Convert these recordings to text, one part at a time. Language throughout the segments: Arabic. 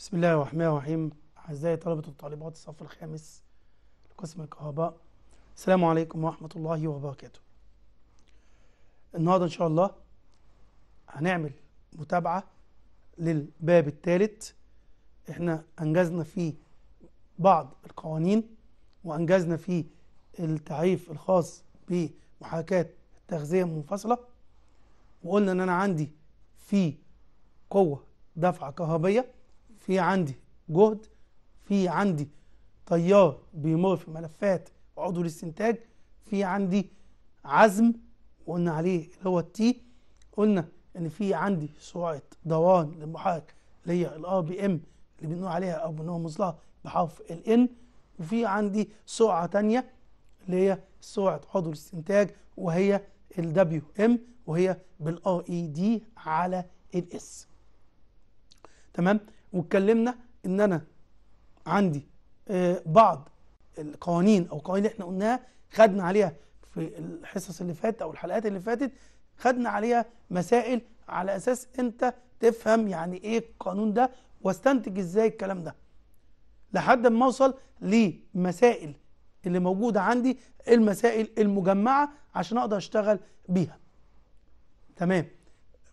بسم الله الرحمن الرحيم أعزائي طلبة وطالبات الصف الخامس لقسم الكهرباء السلام عليكم ورحمة الله وبركاته النهاردة إن شاء الله هنعمل متابعة للباب الثالث احنا أنجزنا فيه بعض القوانين وأنجزنا فيه التعريف الخاص بمحاكاة التغذية المنفصلة وقلنا إن أنا عندي في قوة دفعة كهربية في عندي جهد في عندي تيار بيمر في ملفات عضو الاستنتاج في عندي عزم قلنا عليه اللي هو التي قلنا ان في عندي سرعه دوران للمحرك اللي هي الار بي ام اللي بنقول عليها او بنرمز لها بحرف الان وفي عندي سرعه ثانيه اللي هي سرعه عضو الاستنتاج وهي الدبليو ام وهي بالار اي دي e على الاس تمام واتكلمنا ان انا عندي آه، بعض القوانين او القوانين اللي احنا قلناها خدنا عليها في الحصص اللي فاتت او الحلقات اللي فاتت خدنا عليها مسائل على اساس انت تفهم يعني ايه القانون ده واستنتج ازاي الكلام ده لحد ما اوصل لمسائل اللي موجوده عندي المسائل المجمعه عشان اقدر اشتغل بيها تمام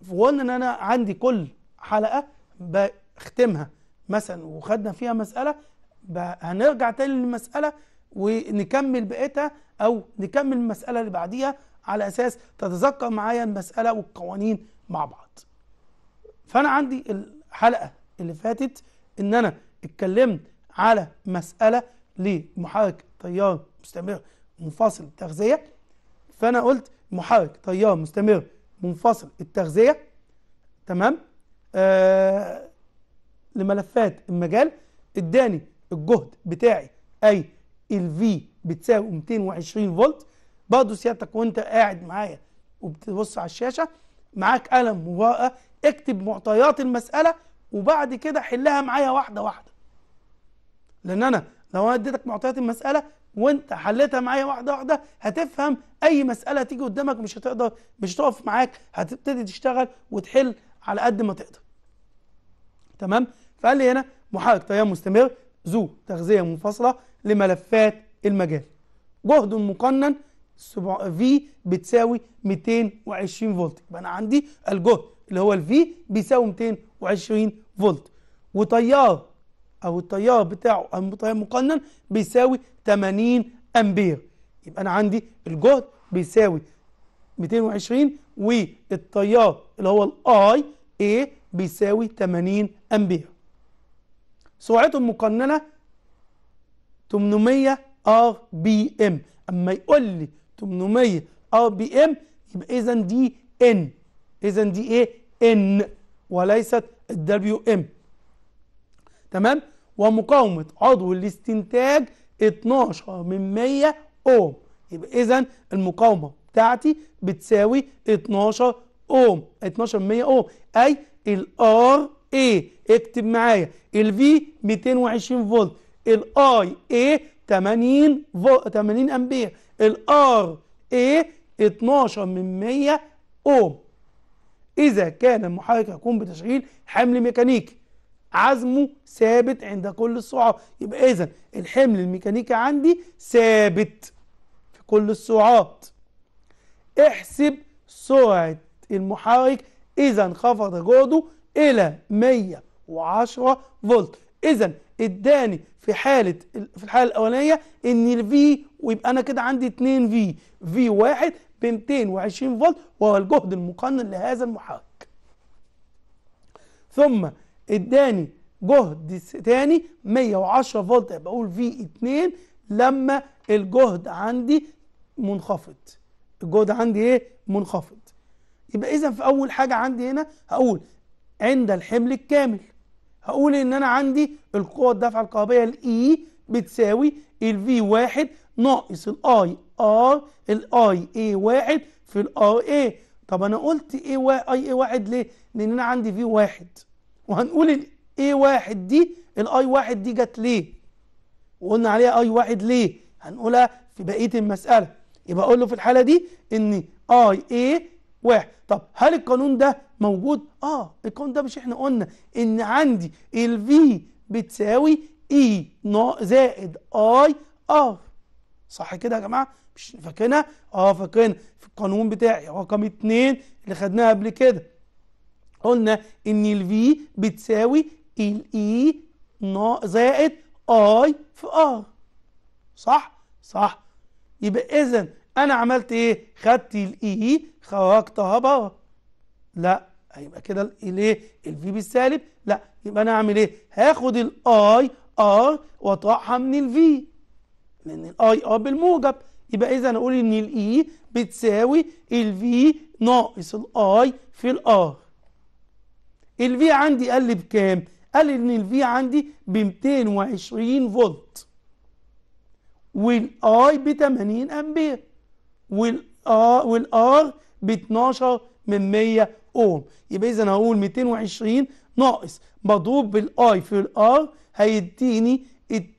وقلنا ان انا عندي كل حلقه اختمها مثلا وخدنا فيها مساله هنرجع تاني للمساله ونكمل بقيتها او نكمل المساله اللي بعديها على اساس تتذكر معايا المساله والقوانين مع بعض فانا عندي الحلقه اللي فاتت ان انا اتكلمت على مساله لمحرك تيار مستمر منفصل التغذيه فانا قلت محرك تيار مستمر منفصل التغذيه تمام آه لملفات المجال اداني الجهد بتاعي اي الفي بتساوي 220 فولت برضه سيادتك وانت قاعد معايا وبتبص على الشاشه معاك قلم وورقه اكتب معطيات المساله وبعد كده حلها معايا واحده واحده لان انا لو انا اديتك معطيات المساله وانت حليتها معايا واحده واحده هتفهم اي مساله تيجي قدامك مش هتقدر مش هتقف معاك هتبتدي تشتغل وتحل على قد ما تقدر تمام فقال لي هنا محرك تيار مستمر ذو تغذية منفصلة لملفات المجال جهد مقنن في بتساوي 220 فولت يبقى انا عندي الجهد اللي هو الفي بيساوي 220 فولت وتيار او التيار بتاعه التيار المقنن بيساوي 80 امبير يبقى انا عندي الجهد بيساوي 220 والتيار اللي هو الاي ايه بيساوي 80 امبير سرعته المقننة 800 ار بي ام اما يقول لي 800 ار بي ام يبقى اذا دي ان اذا دي ايه ان وليست الدبليو ام تمام ومقاومة عضو الاستنتاج 12 من 100 اوم يبقى اذا المقاومة بتاعتي بتساوي 12 اوم 12 من 100 اوم اي الار اي اكتب معايا الفي 220 فولت الاي اي 80 فولت 80 امبير الار اي 12 من 100 اوم اذا كان المحرك يقوم بتشغيل حمل ميكانيكي عزمه ثابت عند كل السرعات يبقى اذا الحمل الميكانيكي عندي ثابت في كل السرعات احسب سرعه المحرك اذا انخفض جهده إلى 110 فولت إذا اداني في حالة في الحالة الأولانية إن الفي ويبقى أنا كده عندي 2 في في واحد ب 220 فولت وهو الجهد المقنن لهذا المحرك ثم اداني جهد ثاني 110 فولت يبقى اقول في 2 لما الجهد عندي منخفض الجهد عندي ايه منخفض يبقى اذا في اول حاجه عندي هنا هقول عند الحمل الكامل هقول ان انا عندي القوة الدفع القابلة الاي e بتساوي الفي واحد ناقص الاي ار الاي اي واحد في الار اي طب انا قلت اي اي اي واحد ليه؟ لان انا عندي في واحد وهنقول الاي واحد دي الاي واحد دي جت ليه؟ وقلنا عليها اي واحد ليه؟ هنقولها في بقية المسألة يبقى اقول له في الحالة دي ان اي اي واحد طب هل القانون ده موجود اه الكون ده مش احنا قلنا ان عندي V بتساوي e اي زائد اي ار صح كده يا جماعه مش فاكرينها اه فاكرينها في القانون بتاعي رقم اتنين اللي خدناها قبل كده قلنا ان V بتساوي E زائد اي في ار صح صح يبقى اذا انا عملت ايه خدت E خرجتها بره لا هيبقى كده الايه الفي بالسالب لا يبقى انا هعمل ايه هاخد الاي ار واطرحها من الفي لان الاي ار بالموجب يبقى اذا اقول ان الاي e بتساوي الفي ناقص الاي في الار الفي عندي قال لي بكام قال ان الفي عندي ب 220 فولت والاي ب 80 امبير والار ب 12 من 100 اوم يبقى اذا هقول 220 ناقص مضروب بالاي في الار هيديني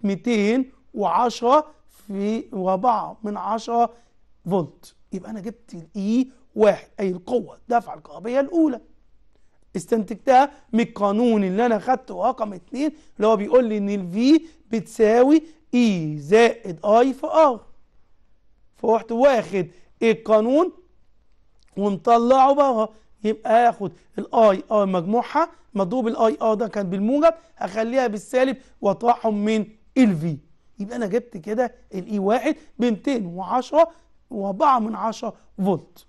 210 في 4 من 10 فولت يبقى انا جبت الاي e واحد اي القوه الدفعه الكهربائيه الاولى استنتجتها من القانون اللي انا خدته رقم 2 اللي هو بيقول لي ان الفي بتساوي اي e زائد اي في ار فروحت واخد القانون ونطلعه بقى يبقى هاخد الاي ار مجموعها مضروب الاي ار ده كان بالموجب هخليها بالسالب واطرحهم من الفي يبقى انا جبت كده الاي e واحد ب 210 و4 من 10 فولت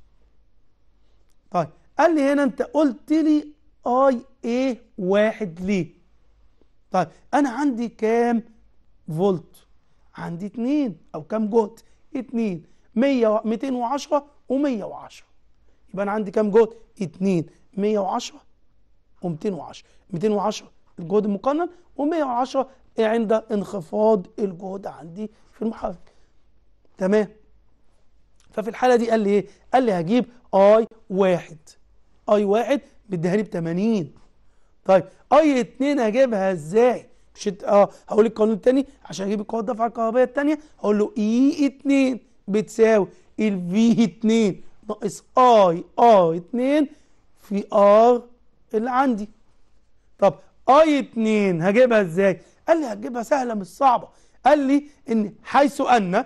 طيب قال لي هنا انت قلت لي اي ايه واحد ليه طيب انا عندي كام فولت عندي 2 او كام جولت 2 100 210 و110 يبقى انا عندي كام جهد 2 110 و210 210 الجهد المقنن و110 عند انخفاض الجهد عندي في المحرك تمام ففي الحاله دي قال لي ايه قال لي هجيب اي واحد اي واحد لي ب 80 طيب اي 2 هجيبها ازاي مش اه هقول القانون الثاني عشان اجيب القوه الدفعه الكهربائيه الثانيه هقول له e اي 2 بتساوي الفي 2 ناقص اي اي 2 في ار اللي عندي طب اي 2 هجيبها ازاي قال لي هتجيبها سهله مش صعبه قال لي ان حيث ان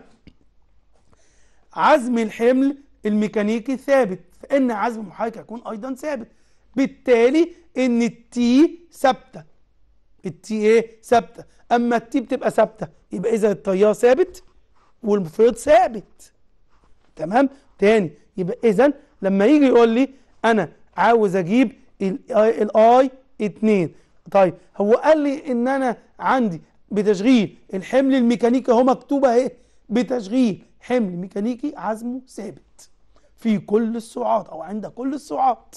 عزم الحمل الميكانيكي ثابت فان عزم المحرك هيكون ايضا ثابت بالتالي ان التي ثابته التي ايه ثابته اما التي بتبقى ثابته يبقى اذا التيار ثابت والمفرد ثابت تمام تاني يبقى اذا لما يجي يقول لي انا عاوز اجيب الاي 2 طيب هو قال لي ان انا عندي بتشغيل الحمل الميكانيكي اهو مكتوبه اهي بتشغيل حمل ميكانيكي عزمه ثابت في كل السرعات او عند كل السرعات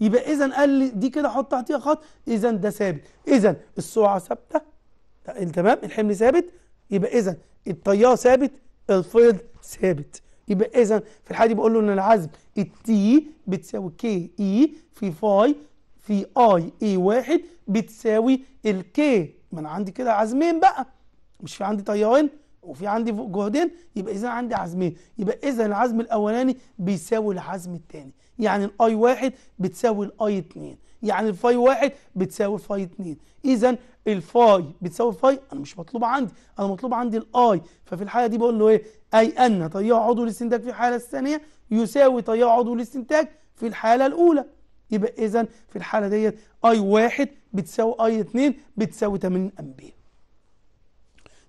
يبقى اذا قال لي دي كده احط تحتيها خط اذا ده ثابت اذا السرعه ثابته تمام الحمل ثابت يبقى اذا التيار ثابت الفيض ثابت يبقى اذا في الحاله دي بقول له ان العزم التي بتساوي كي اي e في فاي في اي اي واحد بتساوي الكي ما انا عندي كده عزمين بقى مش في عندي طيارين وفي عندي جهدين يبقى اذا عندي عزمين يبقى اذا العزم الاولاني بيساوي العزم الثاني يعني الاي واحد بتساوي الاي 2 يعني الفاي واحد بتساوي فاي 2 اذا الفاي بتساوي فاي انا مش مطلوب عندي انا مطلوب عندي الاي ففي الحاله دي بقول له ايه اي ان تيار عضو الاستنتاج في الحاله الثانيه يساوي تيار عضو الاستنتاج في الحاله الاولى يبقى اذا في الحاله ديت اي واحد بتساوي اي 2 بتساوي 80 امبير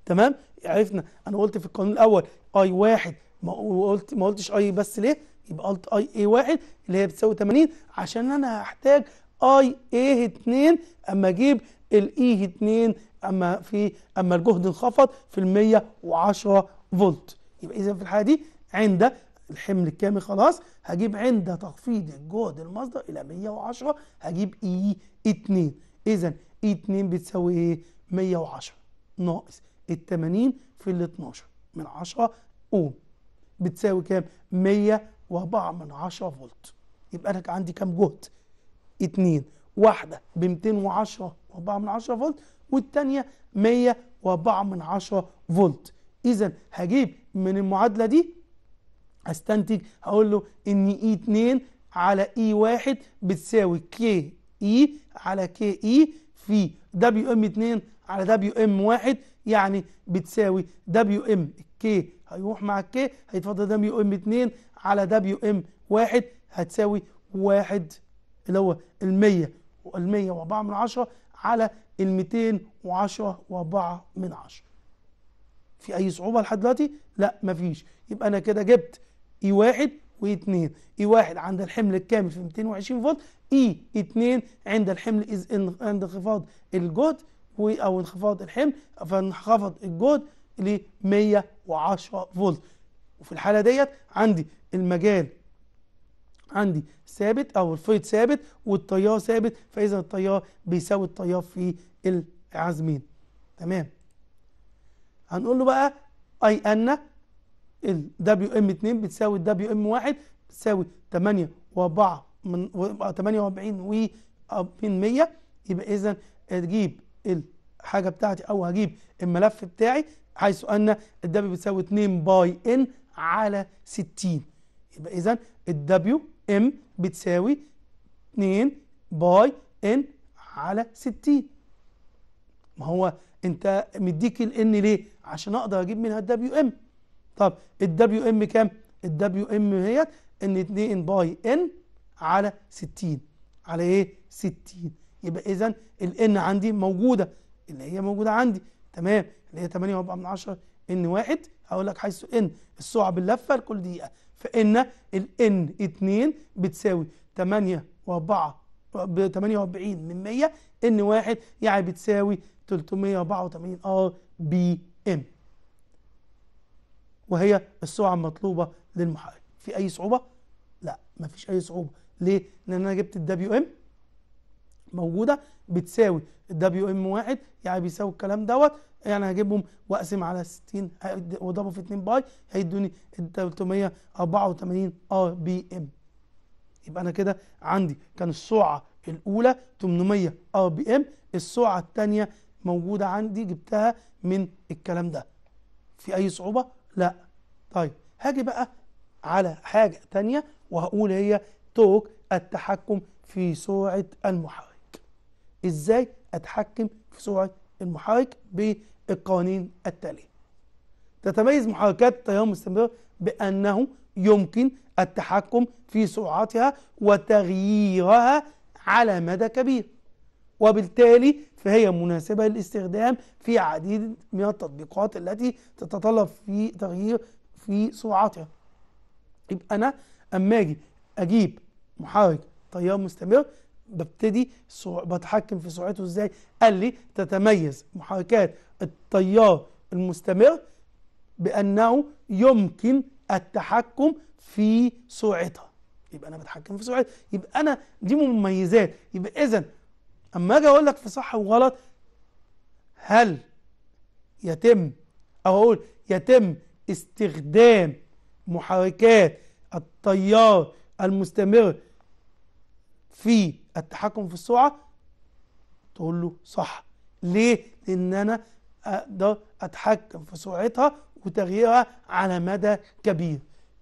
تمام عرفنا انا قلت في القانون الاول اي واحد ما قلت ما قلتش اي بس ليه يبقى قلت اي اي واحد اللي هي بتساوي 80 عشان انا هحتاج اي ايه 2 اما اجيب الاي e 2 اما في اما الجهد انخفض في ال 110 فولت يبقى اذا في الحاله دي عند الحمل الكامل خلاص هجيب عند تخفيض الجهد المصدر الى 110 هجيب e اي 2 اذا e اي 2 بتساوي ايه 110 ناقص ال 80 في ال 12 من 10 اوم بتساوي كام 104 من 10 فولت يبقى انا عندي كام جهد 2 واحدة ب 210.4 فولت والتانية 100 فولت إذا هجيب من المعادلة دي أستنتج هقول له إن e إي 2 على e إي 1 بتساوي كي إي e على كي إي في دبليو إم 2 على دبليو إم 1 يعني بتساوي دبليو إم كي هيروح مع الكي هيتفضل دبليو إم 2 على دبليو إم 1 هتساوي 1 اللي هو 100 المية وأربعة من عشرة على الميتين وعشرة وأربعة من عشرة في أي صعوبة لحد دلوقتي؟ لا مفيش يبقى أنا كده جبت إي e واحد واثنين e اي e واحد عند الحمل الكامل في 220 فولت اي 2 عند الحمل إز إن عند انخفاض الجهد او انخفاض الحمل فانخفض الجهد ل 110 فولت وفي الحاله ديت عندي المجال عندي ثابت او الفيض ثابت والطيار ثابت فاذا الطيار بيساوي الطيار في العازمين تمام هنقول له بقى اي ان ال دبليو ام 2 بتساوي دبليو ام 1 بتساوي 8 و4 من 48 و 100 يبقى اذا اجيب الحاجه بتاعتي او هجيب الملف بتاعي حيث ان الدبليو بتساوي 2 باي ان على 60 يبقى اذا الدبليو ام بتساوي 2 باي ان على 60 ما هو انت مديك الان ليه عشان اقدر اجيب منها الدبليو ام طب الدبليو ام كام الدبليو ام هي ان 2 باي ان على 60 على ايه 60 يبقى اذا الان عندي موجوده اللي هي موجوده عندي تمام اللي هي 8.4 ان واحد هقول لك حيث ان السرعه باللفه لكل دقيقه فإن ال N 2 بتساوي 8 و4 48 من 100 N 1 يعني بتساوي 384 ار بي ام وهي السرعة المطلوبة للمحرك في أي صعوبة؟ لا مفيش أي صعوبة ليه؟ لأن أنا جبت الدبليو ام موجودة بتساوي الدبليو ام 1 يعني بيساوي الكلام دوت يعني هجيبهم واقسم على 60 واضربه في 2 باي هيدوني 384 ار بي ام يبقى انا كده عندي كان السرعه الاولى 800 ار بي ام السرعه الثانيه موجوده عندي جبتها من الكلام ده في اي صعوبه لا طيب هاجي بقى على حاجه ثانيه وهقول هي طرق التحكم في سرعه المحرك ازاي اتحكم في سرعه المحرك بالقوانين التاليه تتميز محركات التيار المستمر بانه يمكن التحكم في سرعتها وتغييرها على مدى كبير وبالتالي فهي مناسبة للاستخدام في عديد من التطبيقات التي تتطلب في تغيير في سرعتها يبقى أنا أما أجي أجيب محرك تيار مستمر ببتدي بتحكم في سرعته ازاي قال لي تتميز محركات التيار المستمر بأنه يمكن التحكم في سرعتها يبقى أنا بتحكم في سرعتها يبقى أنا دي مميزات يبقى إذا أما أجي أقول لك في صح وغلط هل يتم أو أقول يتم استخدام محركات التيار المستمر في التحكم في السرعه تقول له صح ليه لان انا اقدر اتحكم في سرعتها وتغييرها على مدى كبير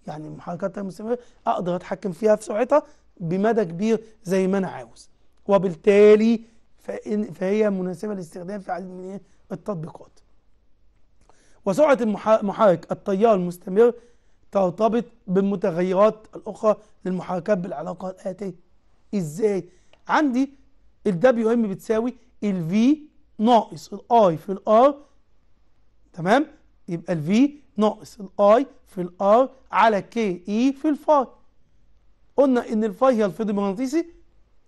يعني المحركات المستمره اقدر اتحكم فيها في سرعتها بمدى كبير زي ما انا عاوز وبالتالي فإن فهي مناسبه للاستخدام في عديد من التطبيقات وسرعه محرك التيار المستمر ترتبط بالمتغيرات الاخرى للمحركات بالعلاقه الاتيه ازاي عندي الدبليو ام بتساوي V ناقص الاي في الار تمام يبقى V ناقص الاي في الار على كي اي e في الفاي قلنا ان الفاي هي الفيض المغناطيسي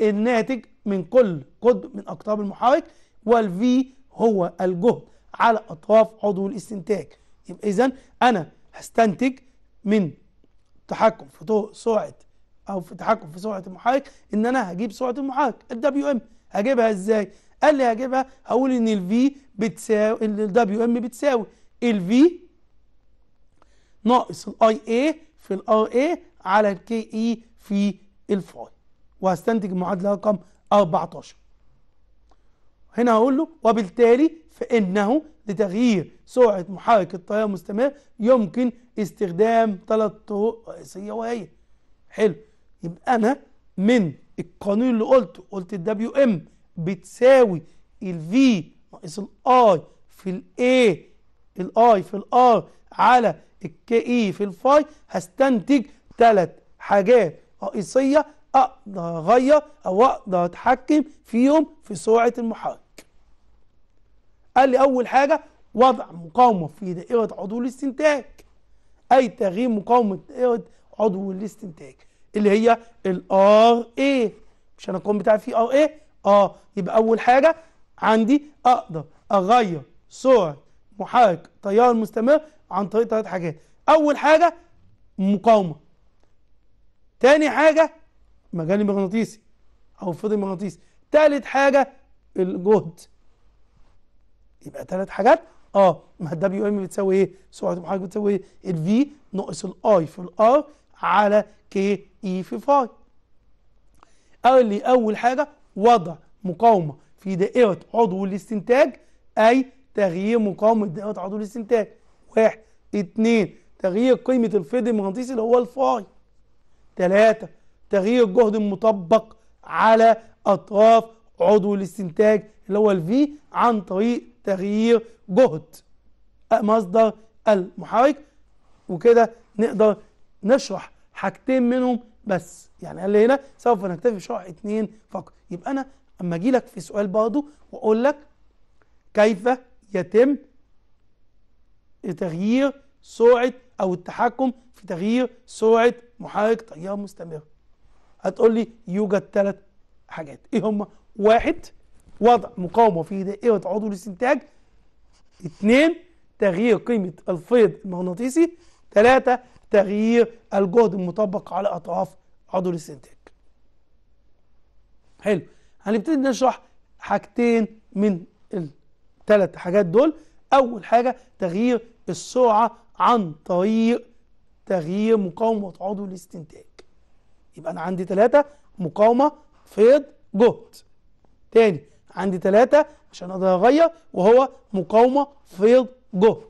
الناتج من كل قطب من اقطاب المحرك V هو الجهد على اطراف عضو الاستنتاج يبقى اذا انا هستنتج من تحكم في سرعه او في تحكم في سرعه المحرك ان انا هجيب سرعه المحرك الدبليو ام هجيبها ازاي قال لي هجيبها هقول ان الفي بتساوي الدبليو ام بتساوي الفي ناقص الاي اي في الار اي على الكي اي e في الفاي وهستنتج المعادله رقم 14 هنا هقول له وبالتالي فانه لتغيير سرعه محرك التيار المستمر يمكن استخدام ثلاث طرق رئيسيه وهي حلو يبقى انا من القانون اللي قلته قلت الدبليو ام بتساوي ال في ناقص الاي في الاي الاي e في الار على الكي اي في الفاي هستنتج ثلاث حاجات رئيسيه اقدر اغير او اقدر اتحكم فيهم في سرعه المحرك. قال لي اول حاجه وضع مقاومه في دائره عضو الاستنتاج. اي تغيير مقاومه دائره عضو الاستنتاج. اللي هي الار اي مش انا الكون بتاعي فيه ار اي اه يبقى اول حاجه عندي اقدر اغير سرعه محرك تيار مستمر عن طريق ثلاث حاجات اول حاجه مقاومه تاني حاجه مجال مغناطيسي او فضي مغناطيسي تالت حاجه الجهد يبقى ثلاث حاجات اه ما دبليو ام بتساوي ايه سرعه المحرك بتساوي ايه ال في ناقص الاي في الار على كي اي e في فاي قال لي اول حاجه وضع مقاومه في دائره عضو الاستنتاج اي تغيير مقاومه دائره عضو الاستنتاج واحد اتنين تغيير قيمه الفيض المغناطيسي اللي هو الفاي تلاته تغيير الجهد المطبق على اطراف عضو الاستنتاج اللي هو الفي عن طريق تغيير جهد مصدر المحرك وكده نقدر نشرح حاجتين منهم بس يعني قال لي هنا سوف نكتفي بشرح اثنين فقط يبقى انا اما اجي لك في سؤال برضه واقول لك كيف يتم تغيير سرعه او التحكم في تغيير سرعه محرك تيار مستمر هتقول لي يوجد ثلاث حاجات ايه هما واحد وضع مقاومه في دائره عضو الاستنتاج اثنين تغيير قيمه الفيض المغناطيسي ثلاثة تغيير الجهد المطبق على أطراف عضو الاستنتاج حلو هنبتدي نشرح حاجتين من الثلاث حاجات دول أول حاجة تغيير السرعة عن طريق تغيير مقاومة عضو الاستنتاج يبقى أنا عندي ثلاثة مقاومة فيض جهد تاني عندي ثلاثة عشان أقدر أغير وهو مقاومة فيض جهد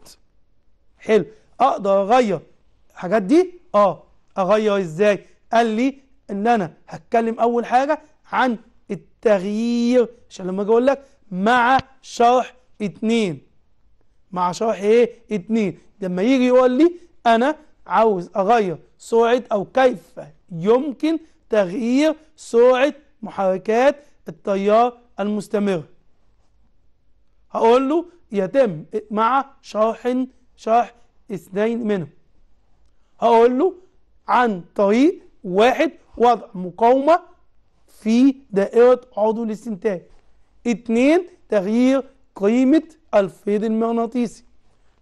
حلو أقدر أغير الحاجات دي اه اغير ازاي قال لي ان انا هتكلم اول حاجه عن التغيير عشان لما اجي اقول لك مع شرح اتنين مع شرح ايه اتنين لما يجي يقول لي انا عاوز اغير سرعه او كيف يمكن تغيير سرعه محركات التيار المستمر هقول له يتم مع شرح شرح اثنين منهم هقول له عن طريق واحد وضع مقاومة في دائرة عضو الاستنتاج اتنين تغيير قيمة الفيض المغناطيسي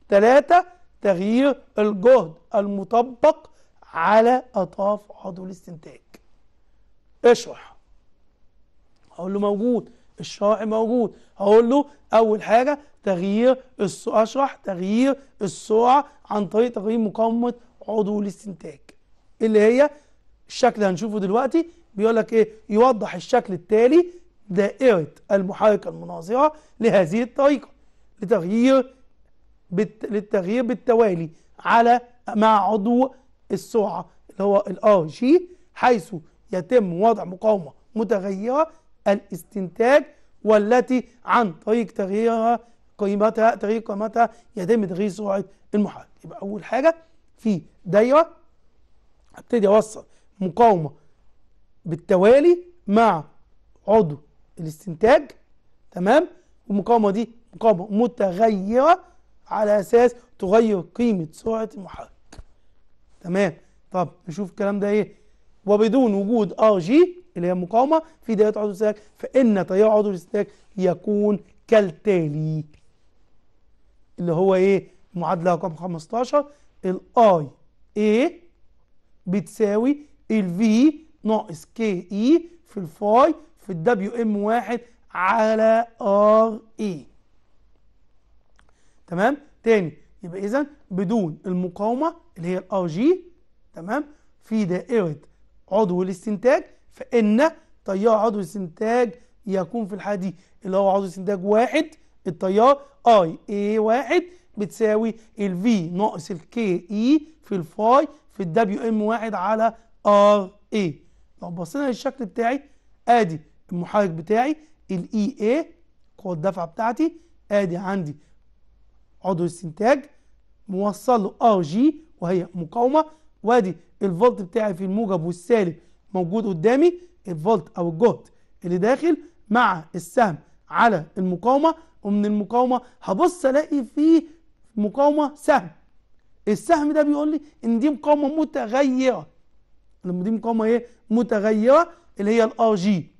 تلاتة تغيير الجهد المطبق على أطراف عضو الاستنتاج اشرح هقول له موجود الشرح موجود هقول له أول حاجة تغيير السرعة اشرح تغيير السرعة عن طريق تغيير مقاومة عضو الاستنتاج اللي هي الشكل هنشوفه دلوقتي بيقول لك ايه يوضح الشكل التالي دائرة المحرك المناظرة لهذه الطريقة لتغيير بالت... للتغيير بالتوالي على مع عضو السرعة اللي هو الار جي حيث يتم وضع مقاومة متغيرة الاستنتاج والتي عن طريق تغييرها قيمتها تغيير قيمتها يتم تغيير سرعة المحرك يبقى أول حاجة في دايره ابتدي اوصل مقاومه بالتوالي مع عضو الاستنتاج تمام والمقاومه دي مقاومه متغيره على اساس تغير قيمه سرعه المحرك تمام طب نشوف الكلام ده ايه وبدون وجود ار جي اللي هي المقاومه في دائره عضو الاستنتاج فان تيار عضو الاستنتاج يكون كالتالي اللي هو ايه المعادله رقم 15 الاي A e بتساوي ال V ناقص K E في الفاي في ال WM واحد على R E تمام تاني يبقى اذا بدون المقاومه اللي هي R G تمام في دائره عضو الاستنتاج فان تيار عضو الاستنتاج يكون في الحاله دي اللي هو عضو استنتاج واحد التيار I A واحد بتساوي ال V ناقص ال E في الفاي في ال M واحد على A لو بصينا للشكل بتاعي ادي المحرك بتاعي ال e A قوة الدفعة بتاعتي ادي عندي عضو استنتاج موصل له G وهي مقاومة وادي الفولت بتاعي في الموجب والسالب موجود قدامي الفولت او الجهد اللي داخل مع السهم على المقاومة ومن المقاومة هبص الاقي فيه مقاومة سهم السهم ده بيقول لي ان دي مقاومة متغيرة لما دي مقاومة ايه متغيرة اللي هي الار جي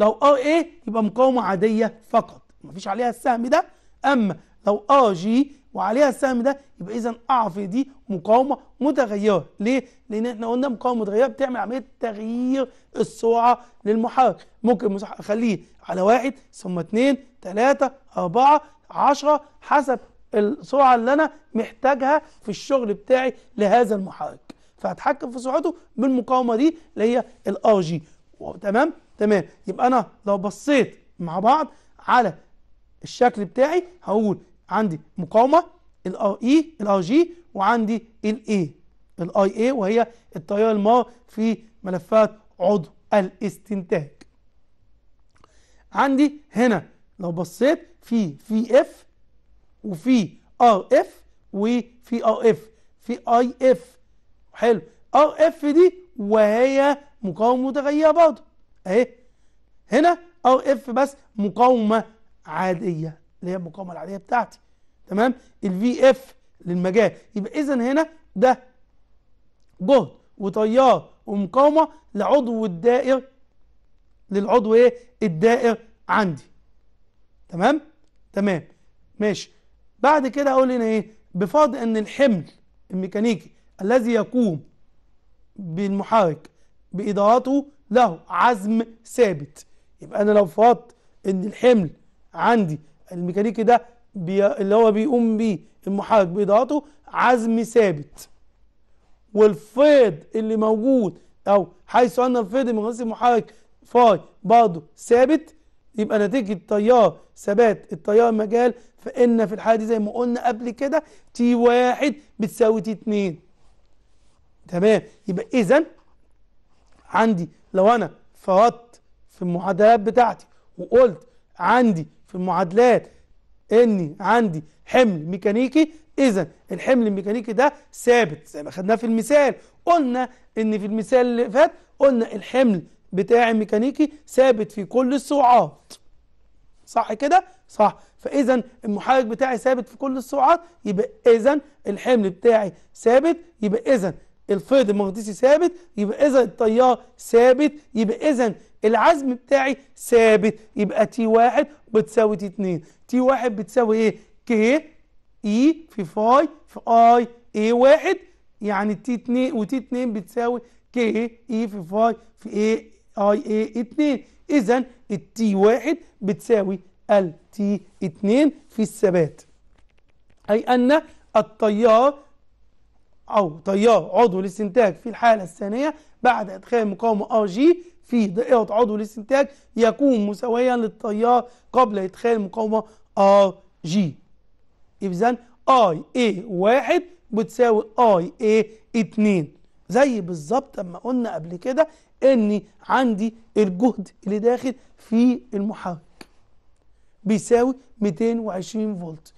لو ار ايه يبقى مقاومة عادية فقط مفيش عليها السهم ده اما لو ار جي وعليها السهم ده يبقى اذا اعرف دي مقاومه متغيره ليه لان احنا قلنا مقاومه متغيره بتعمل عمليه تغيير السرعه للمحرك ممكن اخليه على واحد ثم اثنين ثلاثة أربعة عشرة حسب السرعه اللي انا محتاجها في الشغل بتاعي لهذا المحرك فهتحكم في سرعته بالمقاومه دي اللي هي الار جي تمام تمام يبقى انا لو بصيت مع بعض على الشكل بتاعي هقول عندي مقاومه الار اي الار جي وعندي الاي الاي اي وهي التيار المار في ملفات عضو الاستنتاج عندي هنا لو بصيت في في اف وفي ار اف وفي ار اف في اي اف حلو ار اف دي وهي مقاومه متغيره برضه اهي هنا ار اف بس مقاومه عاديه اللي هي المقاومه العاديه بتاعتي تمام الفي اف للمجال يبقى اذا هنا ده جهد وتيار ومقاومه لعضو الدائر للعضو ايه الدائر عندي تمام تمام ماشي بعد كده اقول هنا ايه بفضل ان الحمل الميكانيكي الذي يقوم بالمحرك بادارته له عزم ثابت يبقى انا لو فرضت ان الحمل عندي الميكانيكي ده بي... اللي هو بيقوم بيه المحرك بادارته عزم ثابت والفيض اللي موجود او حيث ان الفيض من غير المحرك فاي برضه ثابت يبقى نتيجه التيار ثبات التيار مجال فإن في الحالة دي زي ما قلنا قبل كده تي واحد بتساوي تي اتنين تمام يبقى إذا عندي لو أنا فرضت في المعادلات بتاعتي وقلت عندي في المعادلات إني عندي حمل ميكانيكي إذا الحمل الميكانيكي ده ثابت زي ما خدناه في المثال قلنا إن في المثال اللي فات قلنا الحمل بتاعي الميكانيكي ثابت في كل السرعات صح كده؟ صح فاذا المحرك بتاعي ثابت في كل السرعات يبقى اذا الحمل بتاعي ثابت يبقى اذا الفيض المغناطيسي ثابت يبقى اذا التيار ثابت يبقى اذا العزم بتاعي ثابت يبقى تي واحد بتساوي تي اتنين تي واحد بتساوي ايه كي اي e في فاي في اي اي واحد يعني تي اتنين وتي اتنين بتساوي كي اي e في فاي في اي اي اي اتنين اذا التي واحد بتساوي ال تي 2 في الثبات أي أن التيار أو تيار عضو الاستنتاج في الحالة الثانية بعد إدخال مقاومة ار جي في دائرة عضو الاستنتاج يكون مساويا للتيار قبل إدخال مقاومة ار جي إذا اي اي 1 بتساوي اي اي 2 زي بالظبط اما قلنا قبل كده ان عندي الجهد اللي داخل في المحرك بيساوي 220 فولت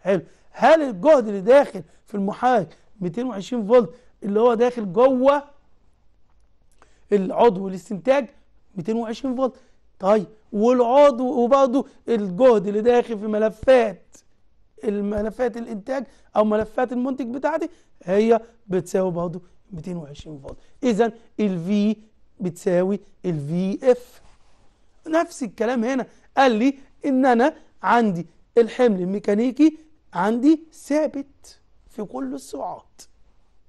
حلو هل الجهد اللي داخل في المحرك 220 فولت اللي هو داخل جوه العضو الاستنتاج 220 فولت طيب والعضو وبرضه الجهد اللي داخل في ملفات الملفات الانتاج او ملفات المنتج بتاعتي هي بتساوي برضه 220 فولت اذا الفي بتساوي الفي اف نفس الكلام هنا قال لي ان انا عندي الحمل الميكانيكي عندي ثابت في كل السرعات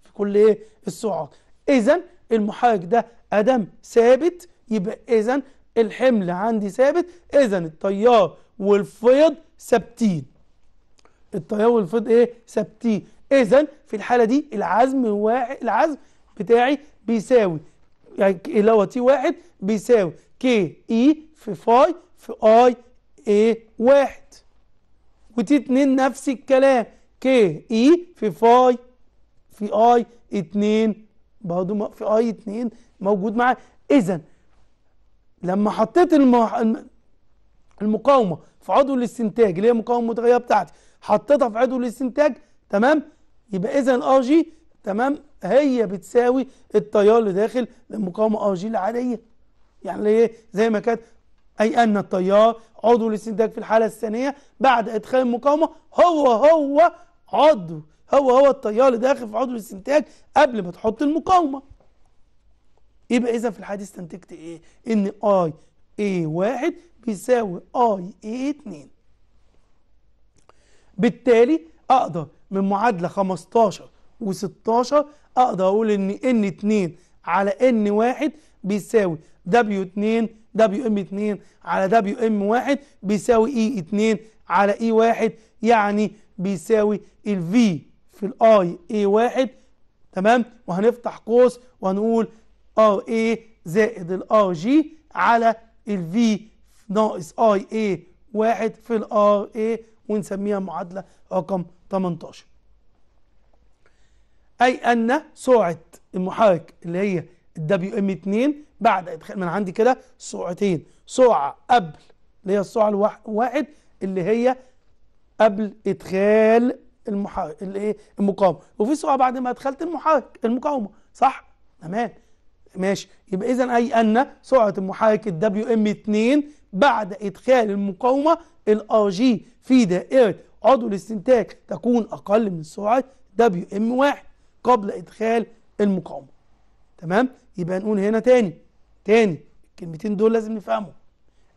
في كل ايه السرعات اذا المحرك ده ادم ثابت يبقى اذا الحمل عندي ثابت اذا التيار والفيض ثابتين التيار والفيض ايه ثابتين اذا في الحاله دي العزم واحد العزم بتاعي بيساوي يعني اللي هو تي واحد بيساوي كي اي e في فاي في اي ايه واحد ودي اتنين نفس الكلام كي اي e في فاي في اي اتنين برضه في اي اتنين موجود معاه اذا لما حطيت المح... المقاومه في عضو الاستنتاج اللي هي المقاومه المتغيره بتاعتي حطيتها في عضو الاستنتاج تمام يبقى اذا ار جي تمام هي بتساوي التيار اللي داخل المقاومه ار جي العاديه يعني ايه زي ما كانت أي أن التيار عضو الاستنتاج في الحالة الثانية بعد إدخال المقاومة هو هو عضو هو هو التيار اللي داخل في عضو الاستنتاج قبل ما تحط المقاومة يبقى إذا في الحالة دي استنتجت إيه؟ إن أي اي واحد بيساوي أي اي اتنين بالتالي أقدر من معادلة 15 و16 أقدر أقول إن إن اتنين على إن واحد بيساوي دبليو اتنين دبليو ام 2 على دبليو ام 1 بيساوي e اي 2 على e اي 1 يعني بيساوي الفي في الاي اي 1 تمام وهنفتح قوس وهنقول ار اي زائد الار جي على الفي ناقص اي اي 1 في الار اي ونسميها معادله رقم 18 اي ان سرعه المحرك اللي هي الدبليو ام 2 بعد إدخال من عندي كده سوعتين سوعة قبل اللي هي السوعة الواحد اللي هي قبل إدخال المحرك الايه المقاومه وفي سواء بعد ما ادخلت المحرك المقاومه صح تمام ماشي يبقى اذا اي ان سرعه المحرك الدبليو ام 2 بعد ادخال المقاومه الار جي في دائره عضو الاستنتاج تكون اقل من سرعه دبليو ام 1 قبل ادخال المقاومه تمام يبقى نقول هنا تاني تاني الكلمتين دول لازم نفهمهم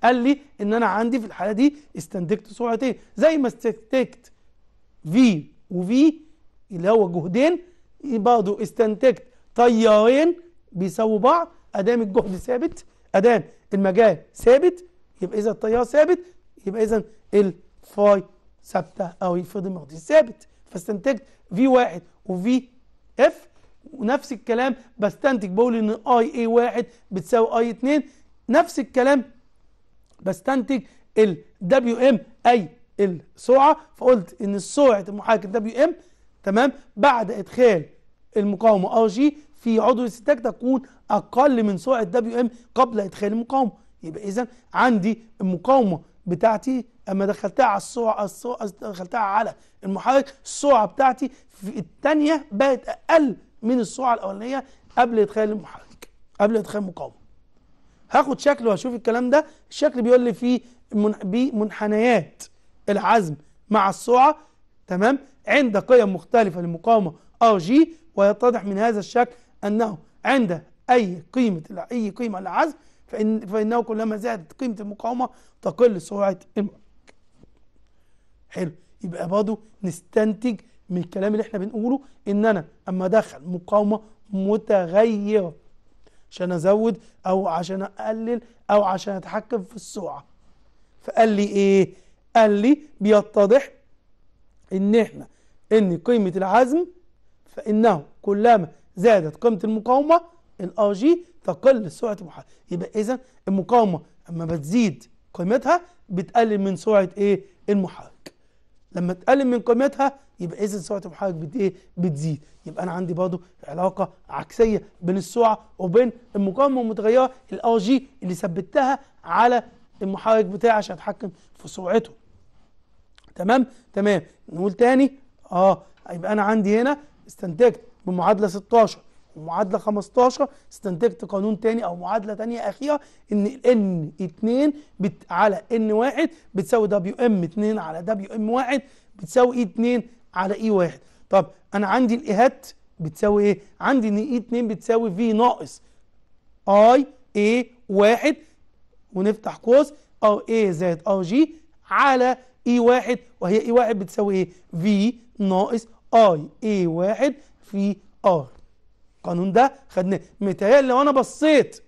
قال لي ان انا عندي في الحاله دي استنتجت سرعتين زي ما استنتجت في وفي اللي هو جهدين برضه استنتجت تيارين بيساووا بعض ادام الجهد ثابت ادام المجال ثابت يبقى اذا التيار ثابت يبقى اذا الفاي ثابته او الفيض المغناطيسي ثابت فاستنتجت في واحد وفي اف ونفس الكلام بستنتج بقول ان اي اي واحد بتساوي اي اتنين نفس الكلام بستنتج ال دبليو ام اي السرعه فقلت ان سرعه المحرك دبليو ام تمام بعد ادخال المقاومه ار جي في عضو السلتاج تكون اقل من سرعه دبليو ام قبل ادخال المقاومه يبقى اذا عندي المقاومه بتاعتي اما دخلتها على السرعه دخلتها على المحرك السرعه بتاعتي في الثانيه بقت اقل من السرعه الاولانيه قبل ادخال المحرك قبل ادخال المقاومه هاخد شكل وهشوف الكلام ده الشكل بيقول لي فيه منحنيات بمنحنيات العزم مع السرعه تمام عند قيم مختلفة للمقاومة ار جي ويتضح من هذا الشكل أنه عند أي قيمة أي قيمة للعزم فإن فإنه كلما زادت قيمة المقاومة تقل سرعة المحرك حلو يبقى برضه نستنتج من الكلام اللي احنا بنقوله ان انا اما ادخل مقاومه متغيره عشان ازود او عشان اقلل او عشان اتحكم في السرعه فقال لي ايه قال لي بيتضح ان احنا ان قيمه العزم فانه كلما زادت قيمه المقاومه الار جي تقل سرعه المحرك يبقى اذا المقاومه اما بتزيد قيمتها بتقلل من سرعه ايه المحرك لما تقلل من قيمتها يبقى اذا سعه محرك بت ايه بتزيد يبقى انا عندي برضه علاقه عكسيه بين السعه وبين المقاومه المتغيره الار جي اللي ثبتها على المحرك بتاعي عشان اتحكم في سرعته تمام تمام نقول تاني اه يبقى انا عندي هنا استنتجت بمعادله 16 ومعادله 15 استنتجت قانون تاني او معادله تانية اخيره ان ان 2 بت على ان 1 بتساوي دبليو ام 2 على دبليو ام 1 بتساوي e اي 2 على e اي 1 طب انا عندي الايهات بتساوي ايه عندي ان e اي 2 بتساوي في ناقص اي اي 1 ونفتح قوس او اي زائد او جي على اي 1 وهي اي 1 بتساوي ايه في ناقص اي اي 1 في ار القانون ده خدناه متهيألي لو انا بصيت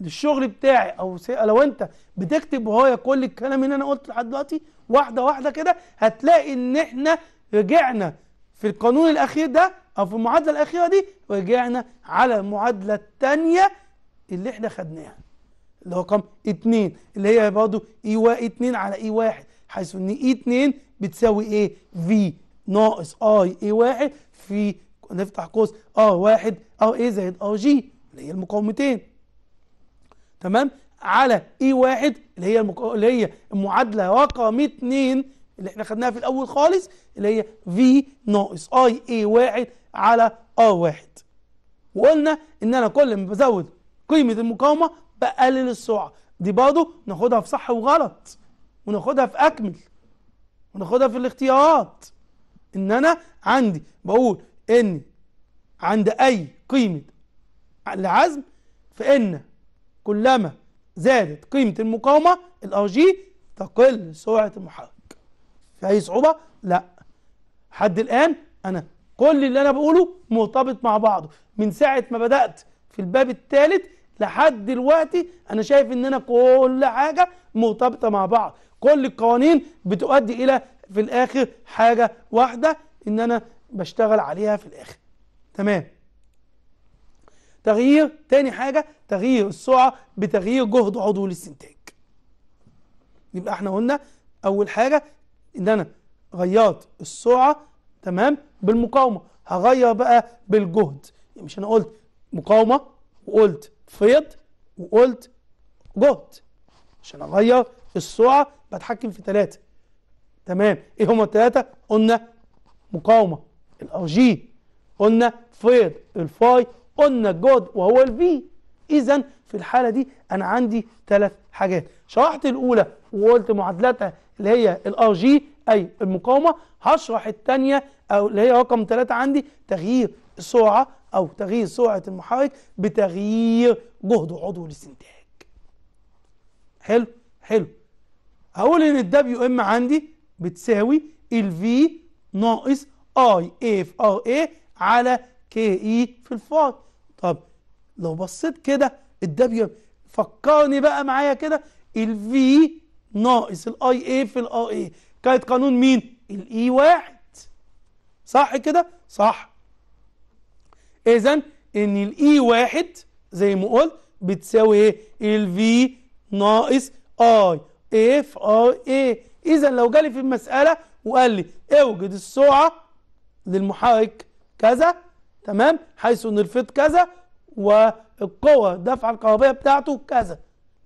للشغل بتاعي او لو انت بتكتب وهو كل الكلام اللي انا قلته لحد دلوقتي واحده واحده كده هتلاقي ان احنا رجعنا في القانون الاخير ده او في المعادله الاخيره دي رجعنا على المعادله الثانيه اللي احنا خدناها اللي هو رقم 2 اللي هي برضه اي 2 على e اي 1 حيث ان e اي 2 بتساوي ايه في ناقص اي اي 1 في نفتح قوس اه واحد اه ايه زائد اه جي اللي هي المقاومتين تمام على اي واحد اللي هي المقا... اللي هي المعادله رقم 2 اللي احنا خدناها في الاول خالص اللي هي في ناقص اي اي واحد على ار واحد وقلنا ان انا كل ما بزود قيمه المقاومه بقلل السرعه دي برضه ناخدها في صح وغلط وناخدها في اكمل وناخدها في الاختيارات ان انا عندي بقول ان عند اي قيمة العزم فان كلما زادت قيمة المقاومة الار جي تقل سرعة المحرك في اي صعوبة لا حد الان انا كل اللي انا بقوله مرتبط مع بعضه من ساعة ما بدأت في الباب الثالث لحد دلوقتي انا شايف ان انا كل حاجة مرتبطة مع بعض كل القوانين بتؤدي الى في الاخر حاجة واحدة ان انا بشتغل عليها في الاخر تمام تغيير تاني حاجه تغيير السرعه بتغيير جهد عضو الاستنتاج يبقى احنا قلنا اول حاجه ان انا غيرت السرعه تمام بالمقاومه هغير بقى بالجهد يعني مش انا قلت مقاومه وقلت فيض وقلت جهد عشان اغير السرعه بتحكم في ثلاثه تمام ايه هما الثلاثه قلنا مقاومه الار جي قلنا فيض الفاي قلنا الجهد وهو الفي اذا في الحاله دي انا عندي ثلاث حاجات شرحت الاولى وقلت معادلتها اللي هي الار جي اي المقاومه هشرح الثانيه او اللي هي رقم ثلاثة عندي تغيير السرعه او تغيير سرعه المحرك بتغيير جهد عضو الاستنتاج حلو حلو هقول ان الدبليو ام عندي بتساوي الفي ناقص اي اي في ار اي على كي اي e في الفار طب لو بصيت كده الدبليو فكرني بقى معايا كده الفي ناقص الاي اي في الار اي كانت قانون مين الاي e واحد صح كده صح اذا ان الاي e واحد زي ما قلت بتساوي ايه الفي ناقص اي اف اي اي اذا لو جالي في المساله وقال لي اوجد السرعه للمحرك كذا تمام حيث ان الفيض كذا والقوة الدفعة الكهربائية بتاعته كذا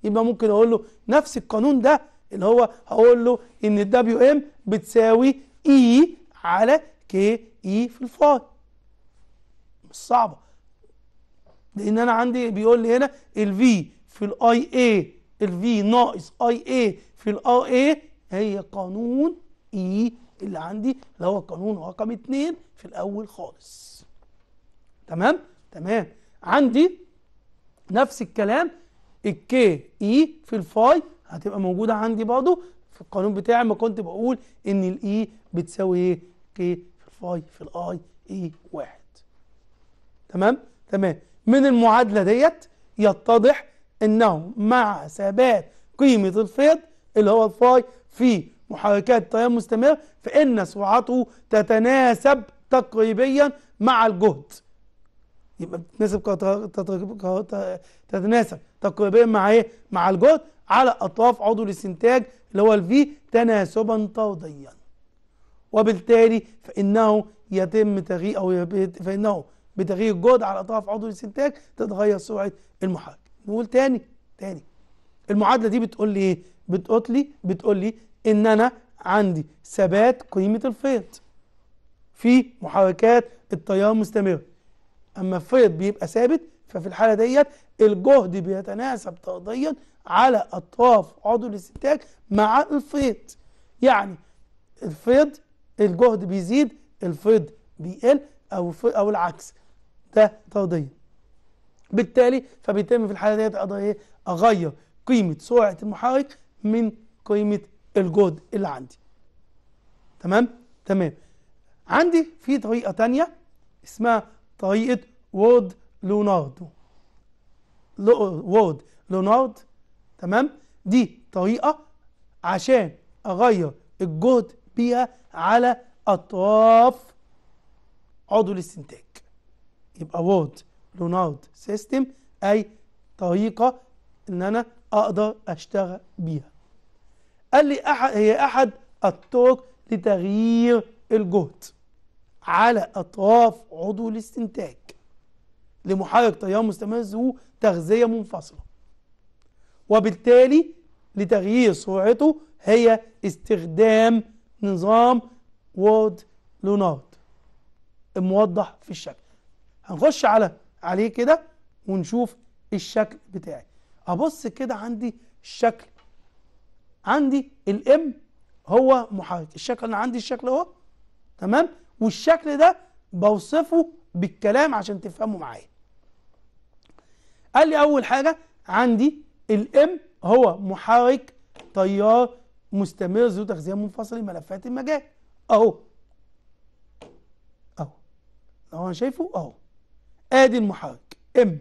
يبقى ممكن اقول له نفس القانون ده اللي هو هقول له ان الدبليو ام بتساوي اي e على كي اي e في الفاي مش صعبة لان انا عندي بيقول لي هنا V في الاي اي V ناقص اي اي في الار اي هي قانون اي e اللي عندي اللي هو القانون رقم اتنين في الاول خالص تمام تمام عندي نفس الكلام الكي اي في الفاي هتبقى موجوده عندي برضه في القانون بتاعي ما كنت بقول ان الاي بتساوي ايه كي في الفاي في الاي اي واحد تمام تمام من المعادله ديت يتضح انه مع ثبات قيمه الفيض اللي هو الفاي في محركات التيار مستمر فإن سرعته تتناسب تقريبيا مع الجهد يبقى تتناسب تتناسب تقريبيا مع ايه؟ مع الجهد على اطراف عضو الاستنتاج اللي هو الفي تناسبا طرديا وبالتالي فانه يتم تغيير او فانه بتغيير الجهد على اطراف عضو الاستنتاج تتغير سرعه المحرك نقول تاني تاني المعادله دي بتقول لي ايه؟ بتقول لي بتقول لي ان انا عندي ثبات قيمة الفيض في محركات التيار مستمرة اما الفيض بيبقى ثابت ففي الحالة ديت الجهد بيتناسب طرديا على اطراف عضو الاستنتاج مع الفيض يعني الفيض الجهد بيزيد الفيض بيقل او او العكس ده طرديا بالتالي فبيتم في الحالة ديت اقدر ايه اغير قيمة سرعة المحرك من قيمة الجهد اللي عندي تمام تمام عندي في طريقه تانية اسمها طريقه وورد لوناردو وورد لونارد تمام دي طريقه عشان اغير الجهد بيها على اطراف عضو الاستنتاج يبقى وورد لونارد سيستم اي طريقه ان انا اقدر اشتغل بيها قال لي أحد هي أحد الطرق لتغيير الجهد على أطراف عضو الاستنتاج لمحرك تيار مستمر ذو تغذية منفصلة وبالتالي لتغيير سرعته هي استخدام نظام وورد لونارد الموضح في الشكل هنخش على عليه كده ونشوف الشكل بتاعي ابص كده عندي الشكل عندي الام هو محايد الشكل انا عندي الشكل اهو تمام والشكل ده بوصفه بالكلام عشان تفهموا معايا قال لي اول حاجه عندي الام هو محرك تيار مستمر ذو تغذيه منفصل ملفات المجال اهو اهو اهو انا شايفه اهو ادي المحرك ام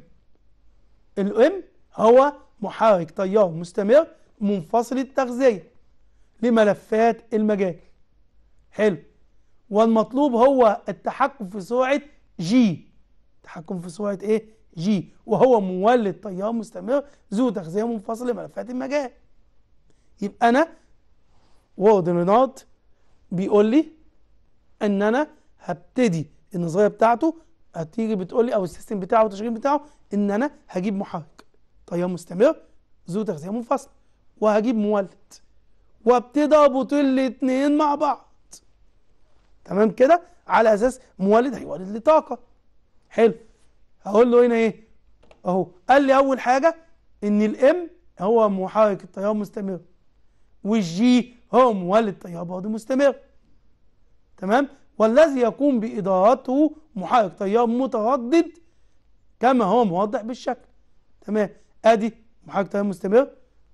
الام هو محرك تيار مستمر منفصل التغذية لملفات المجال حلو والمطلوب هو التحكم في سرعة جي التحكم في سرعة ايه جي وهو مولد تيار مستمر ذو تغذية منفصل لملفات المجال يبقى انا وورد بيقول لي ان انا هبتدي النظريه بتاعته هتيجي بتقول لي او السيستم بتاعه والتشغيل بتاعه ان انا هجيب محرك تيار مستمر ذو تغذيه منفصل وهجيب مولد وابتدي اربط الاثنين مع بعض تمام كده على اساس مولد هيولد لي طاقه حلو هقول له هنا ايه اهو قال لي اول حاجه ان الام هو محرك التيار مستمر والجي هو مولد تيار برضه مستمر تمام والذي يقوم بادارته محرك تيار متردد كما هو موضح بالشكل تمام ادي محرك تيار مستمر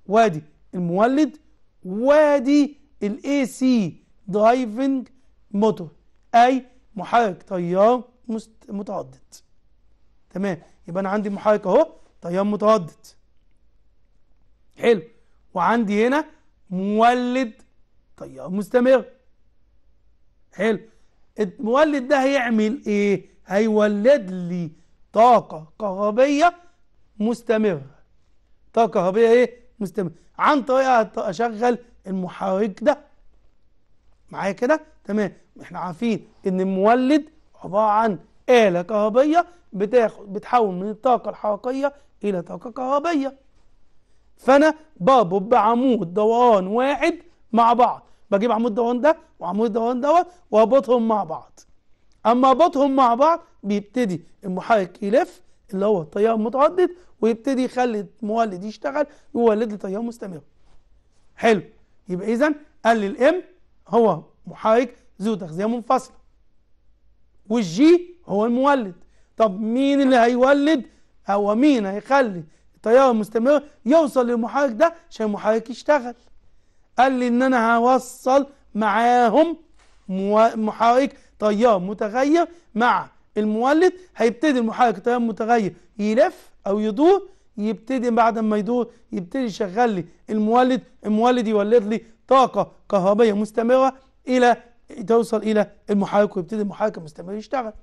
وادي المولد وادي الاي سي درايفنج موتور اي محرك تيار متردد تمام يبقى انا عندي محرك اهو تيار متردد حلو وعندي هنا مولد تيار مستمر حلو المولد ده هيعمل ايه هيولد لي طاقة كهربية مستمرة طاقة كهربية ايه مستمر عن طريقها اشغل المحرك ده معايا كده تمام احنا عارفين ان المولد عباره عن آلة كهربية بتاخد بتحول من الطاقة الحركية إلى طاقة كهربية فأنا بربط بعمود دوران واحد مع بعض بجيب عمود دوران ده وعمود دوران دوت واربطهم مع بعض أما اربطهم مع بعض بيبتدي المحرك يلف اللي هو تيار المتردد ويبتدي يخلي المولد يشتغل يولد لي تيار مستمر حلو يبقى اذا قال لي الام هو محرك ذو تغذيه منفصله والجي هو المولد طب مين اللي هيولد او مين هيخلي التيار المستمر يوصل للمحرك ده عشان المحرك يشتغل قال لي ان انا هوصل معاهم محرك تيار متغير مع المولد هيبتدي المحرك التيار طيب المتغير يلف او يدور يبتدي بعد ما يدور يبتدي يشغل لي المولد المولد يولد لي طاقه كهربيه مستمره الى توصل الى المحرك ويبتدي المحرك المستمر يشتغل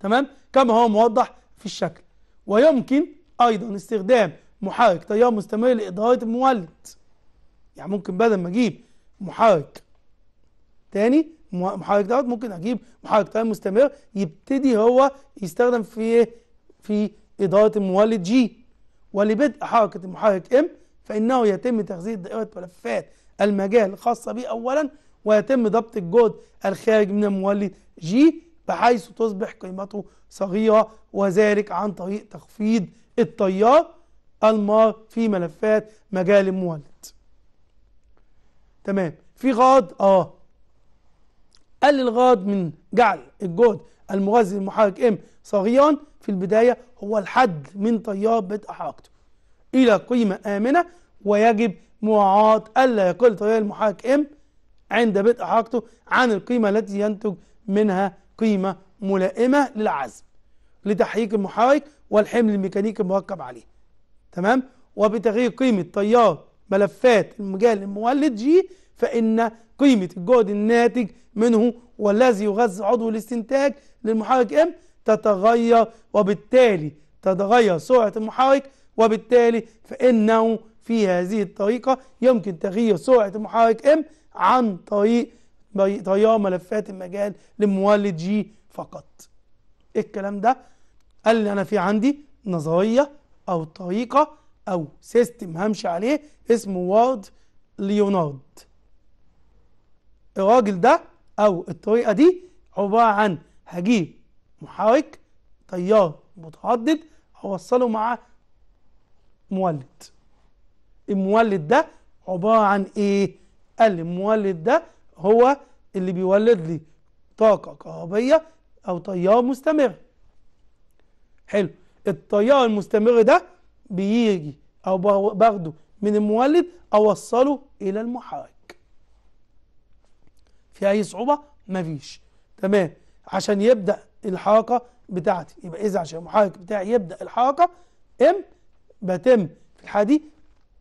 تمام كما هو موضح في الشكل ويمكن ايضا استخدام محرك تيار طيب مستمر لاداره المولد يعني ممكن بدل ما اجيب محرك تاني محرك دوت ممكن اجيب محرك تيار مستمر يبتدي هو يستخدم في إيه؟ في اداره المولد جي ولبدء حركه المحرك ام فانه يتم تخزين دائره ملفات المجال الخاصه به اولا ويتم ضبط الجهد الخارج من المولد جي بحيث تصبح قيمته صغيره وذلك عن طريق تخفيض التيار المار في ملفات مجال المولد تمام في غرض اه قال الغرض من جعل الجهد المغذي للمحرك ام صغيرا في البداية هو الحد من طياب بدء حركته إلى قيمة آمنة ويجب مراعاة ألا يقل طيار المحرك ام عند بدء حركته عن القيمة التي ينتج منها قيمة ملائمة للعزم لتحريك المحرك والحمل الميكانيكي المركب عليه تمام وبتغيير قيمة تيار ملفات المجال المولد جي فإن قيمة الجهد الناتج منه والذي يغذي عضو الاستنتاج للمحرك إم تتغير وبالتالي تتغير سرعة المحرك وبالتالي فإنه في هذه الطريقة يمكن تغيير سرعة المحرك إم عن طريق تيار ملفات المجال لمولد جي فقط إيه الكلام ده قال لي أنا في عندي نظرية أو طريقة أو سيستم همشي عليه اسمه وارد ليونارد الراجل ده أو الطريقة دي عبارة عن هجيب محرك تيار متردد اوصله مع مولد المولد ده عبارة عن إيه؟ قال المولد ده هو اللي بيولد لي طاقة كهربية أو تيار مستمر حلو الطيار المستمر ده بيجي أو باخده من المولد أوصله إلى المحرك في اي صعوبه مفيش تمام عشان يبدا الحركه بتاعتي يبقى اذا عشان المحرك بتاعي يبدا الحركه ام بتم في الحاله دي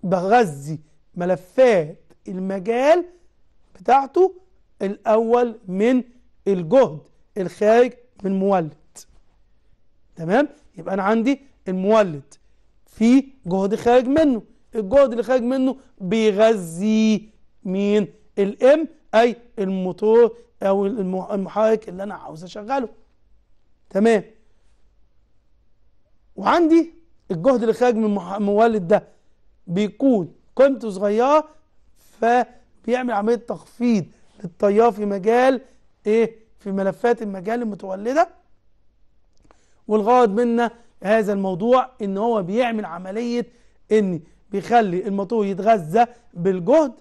بغذي ملفات المجال بتاعته الاول من الجهد الخارج من مولد تمام يبقى انا عندي المولد في جهد خارج منه الجهد اللي خارج منه بيغذي مين الام اي الموتور او المحرك اللي انا عاوز اشغله تمام وعندي الجهد اللي خارج من المولد ده بيكون قيمته صغيره فبيعمل عمليه تخفيض للتيار في مجال ايه في ملفات المجال المتولده والغرض منه هذا الموضوع ان هو بيعمل عمليه ان بيخلي الموتور يتغذى بالجهد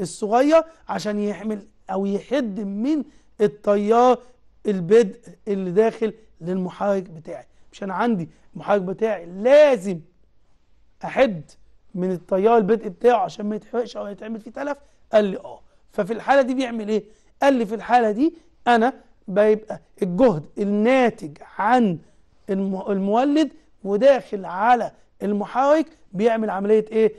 الصغير عشان يحمل او يحد من التيار البدء اللي داخل للمحرك بتاعي مش انا عندي المحرك بتاعي لازم احد من التيار البدء بتاعه عشان ما يتحرقش او يتعمل فيه تلف قال لي اه ففي الحاله دي بيعمل ايه قال لي في الحاله دي انا بيبقى الجهد الناتج عن المولد وداخل على المحرك بيعمل عمليه ايه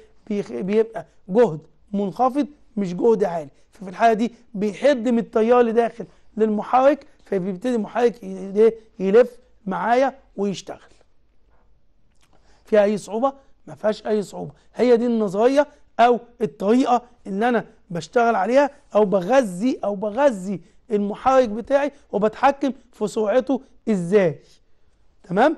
بيبقى جهد منخفض مش جهد عالي ففي الحاله دي بيحد من التيار اللي داخل للمحرك فبيبتدي المحرك إيه، يلف معايا ويشتغل فيها اي صعوبه ما فيهاش اي صعوبه هي دي النظريه او الطريقه اللي انا بشتغل عليها او بغذي او بغذي المحرك بتاعي وبتحكم في سرعته ازاي تمام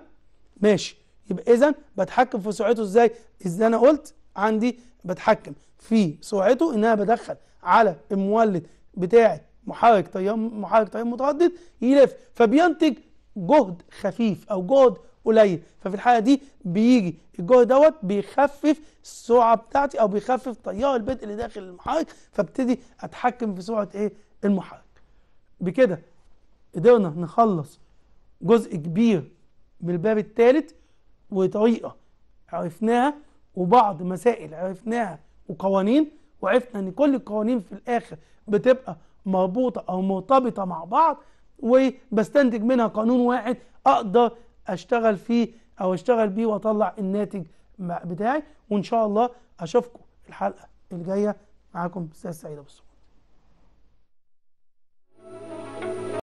ماشي يبقى اذا بتحكم في سرعته ازاي ازاي انا قلت عندي بتحكم في سرعته ان انا بدخل على المولد بتاعي محرك تيار محرك تيار متردد يلف فبينتج جهد خفيف او جهد قليل ففي الحاله دي بيجي الجهد دوت بيخفف السرعه بتاعتي او بيخفف تيار البدء اللي داخل المحرك فابتدي اتحكم في سرعه ايه المحرك بكده قدرنا نخلص جزء كبير من الباب الثالث وطريقه عرفناها وبعض مسائل عرفناها وقوانين وعرفنا ان كل القوانين في الاخر بتبقى مربوطه او مرتبطه مع بعض وبستنتج منها قانون واحد اقدر اشتغل فيه او اشتغل بيه واطلع الناتج بتاعي وان شاء الله اشوفكم الحلقه الجايه معاكم استاذ سعيد ابو